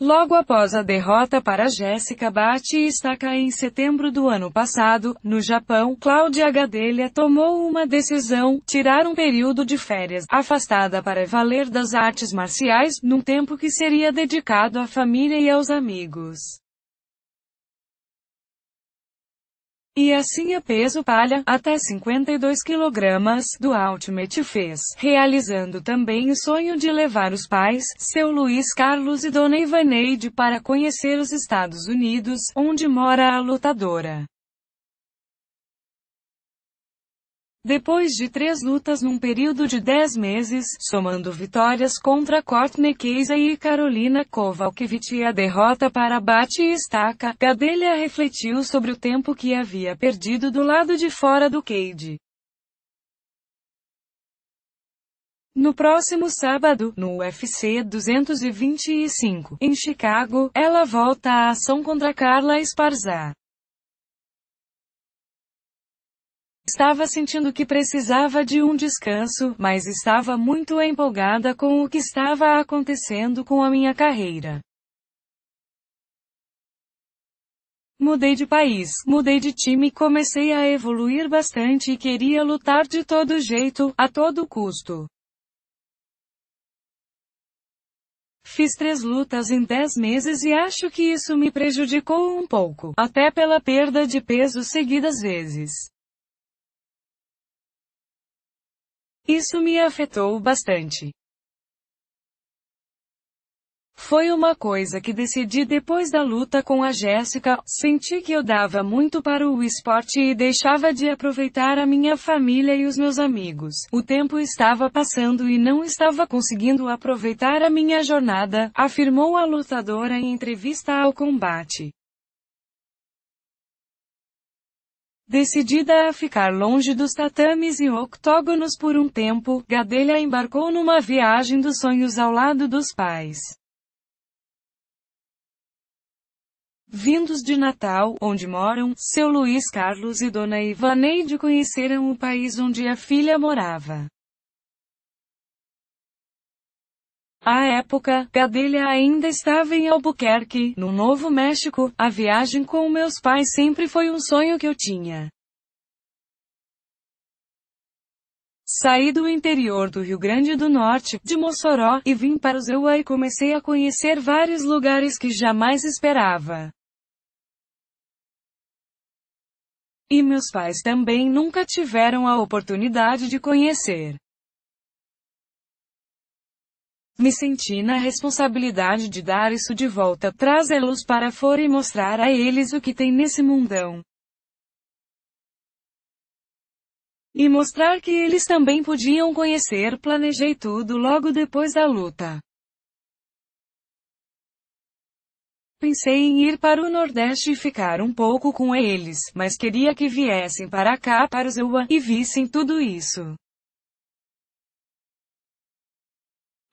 Logo após a derrota para Jessica Bate Istaka em setembro do ano passado, no Japão, Cláudia Gadelha tomou uma decisão, tirar um período de férias, afastada para valer das artes marciais, num tempo que seria dedicado à família e aos amigos. E assim a peso palha, até 52 kg, do Ultimate fez, realizando também o sonho de levar os pais, seu Luiz Carlos e Dona Ivaneide para conhecer os Estados Unidos, onde mora a lutadora. Depois de três lutas num período de dez meses, somando vitórias contra Courtney Casey e Carolina Kovalkiewicz e a derrota para Bate e Staka, Gadelha refletiu sobre o tempo que havia perdido do lado de fora do cage. No próximo sábado, no UFC 225, em Chicago, ela volta à ação contra Carla Esparza. Estava sentindo que precisava de um descanso, mas estava muito empolgada com o que estava acontecendo com a minha carreira. Mudei de país, mudei de time, comecei a evoluir bastante e queria lutar de todo jeito, a todo custo. Fiz três lutas em dez meses e acho que isso me prejudicou um pouco, até pela perda de peso seguidas vezes. Isso me afetou bastante. Foi uma coisa que decidi depois da luta com a Jéssica. Senti que eu dava muito para o esporte e deixava de aproveitar a minha família e os meus amigos. O tempo estava passando e não estava conseguindo aproveitar a minha jornada, afirmou a lutadora em entrevista ao combate. Decidida a ficar longe dos tatames e octógonos por um tempo, Gadelha embarcou numa viagem dos sonhos ao lado dos pais. Vindos de Natal, onde moram, seu Luiz Carlos e Dona Ivaneide conheceram o país onde a filha morava. À época, Gadelha ainda estava em Albuquerque, no Novo México. A viagem com meus pais sempre foi um sonho que eu tinha. Saí do interior do Rio Grande do Norte, de Mossoró, e vim para Uzeua e comecei a conhecer vários lugares que jamais esperava. E meus pais também nunca tiveram a oportunidade de conhecer. Me senti na responsabilidade de dar isso de volta, trazê-los para fora e mostrar a eles o que tem nesse mundão. E mostrar que eles também podiam conhecer. Planejei tudo logo depois da luta. Pensei em ir para o Nordeste e ficar um pouco com eles, mas queria que viessem para cá para o Zewa e vissem tudo isso.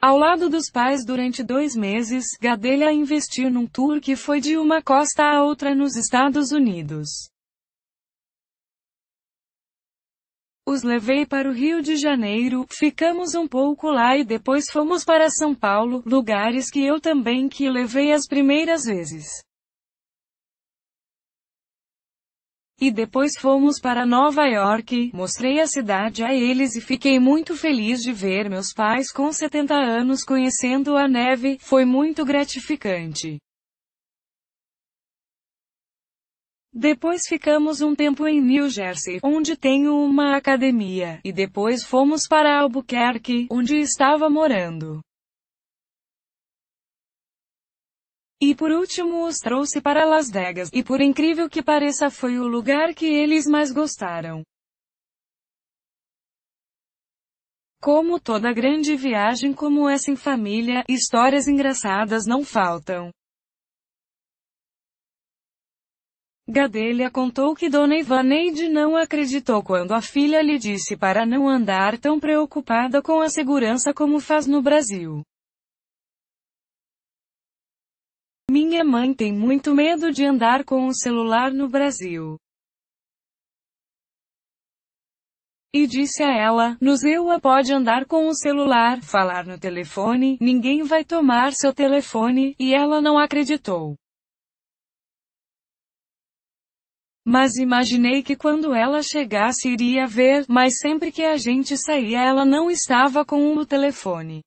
Ao lado dos pais durante dois meses, Gadelha investiu num tour que foi de uma costa à outra nos Estados Unidos. Os levei para o Rio de Janeiro, ficamos um pouco lá e depois fomos para São Paulo, lugares que eu também que levei as primeiras vezes. E depois fomos para Nova York, mostrei a cidade a eles e fiquei muito feliz de ver meus pais com 70 anos conhecendo a neve, foi muito gratificante. Depois ficamos um tempo em New Jersey, onde tenho uma academia, e depois fomos para Albuquerque, onde estava morando. E por último os trouxe para Las Vegas, e por incrível que pareça foi o lugar que eles mais gostaram. Como toda grande viagem como essa em família, histórias engraçadas não faltam. Gadelha contou que Dona Ivaneide não acreditou quando a filha lhe disse para não andar tão preocupada com a segurança como faz no Brasil. Minha mãe tem muito medo de andar com o celular no Brasil. E disse a ela, no Zewa pode andar com o celular, falar no telefone, ninguém vai tomar seu telefone, e ela não acreditou. Mas imaginei que quando ela chegasse iria ver, mas sempre que a gente saía ela não estava com o telefone.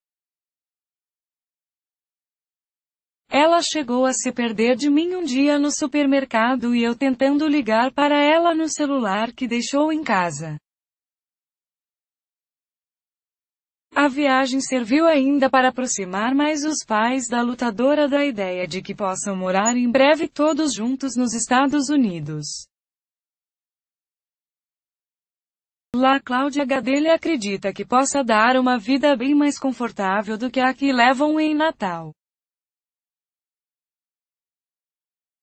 Ela chegou a se perder de mim um dia no supermercado e eu tentando ligar para ela no celular que deixou em casa. A viagem serviu ainda para aproximar mais os pais da lutadora da ideia de que possam morar em breve todos juntos nos Estados Unidos. Lá Cláudia Gadelha acredita que possa dar uma vida bem mais confortável do que a que levam em Natal.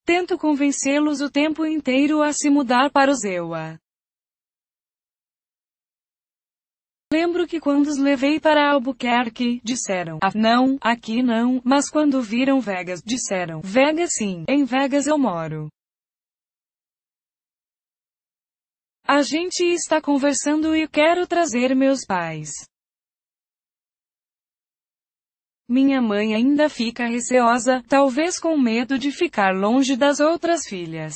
Tento convencê-los o tempo inteiro a se mudar para o Zewa. Lembro que quando os levei para Albuquerque, disseram, ah, não, aqui não, mas quando viram Vegas, disseram, Vegas sim, em Vegas eu moro. A gente está conversando e quero trazer meus pais. Minha mãe ainda fica receosa, talvez com medo de ficar longe das outras filhas.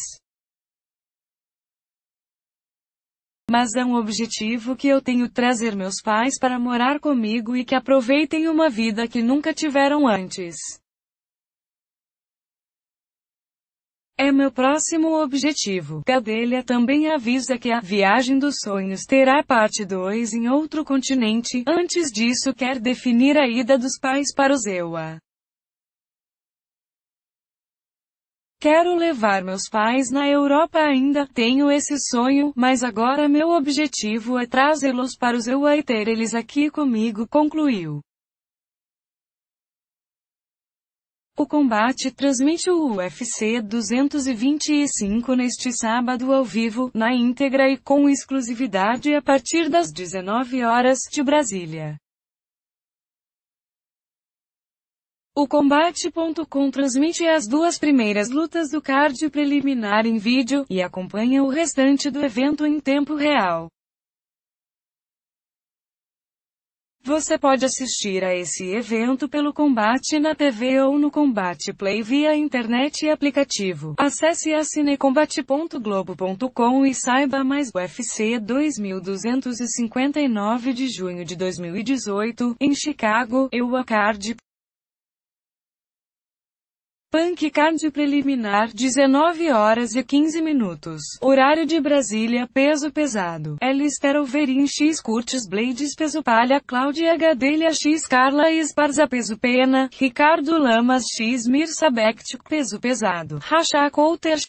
Mas é um objetivo que eu tenho trazer meus pais para morar comigo e que aproveitem uma vida que nunca tiveram antes. É meu próximo objetivo. Cadelia também avisa que a viagem dos sonhos terá parte 2 em outro continente. Antes disso, quer definir a ida dos pais para o Zewa. Quero levar meus pais na Europa ainda, tenho esse sonho, mas agora meu objetivo é trazê-los para o Zewa e ter eles aqui comigo, concluiu. O combate transmite o UFC 225 neste sábado ao vivo, na íntegra e com exclusividade a partir das 19 horas de Brasília. O combate.com transmite as duas primeiras lutas do card preliminar em vídeo e acompanha o restante do evento em tempo real. Você pode assistir a esse evento pelo Combate na TV ou no Combate Play via internet e aplicativo. Acesse assinecombate.globo.com e saiba mais UFC 2259 de junho de 2018, em Chicago, Euacard. Punk Card preliminar 19 horas e 15 minutos. Horário de Brasília, peso pesado. Elister Overin X Curtis Blades peso palha, Cláudia Gadelha X Carla Esparza peso pena, Ricardo Lamas X Mirsa Becht peso pesado. Rachá Couters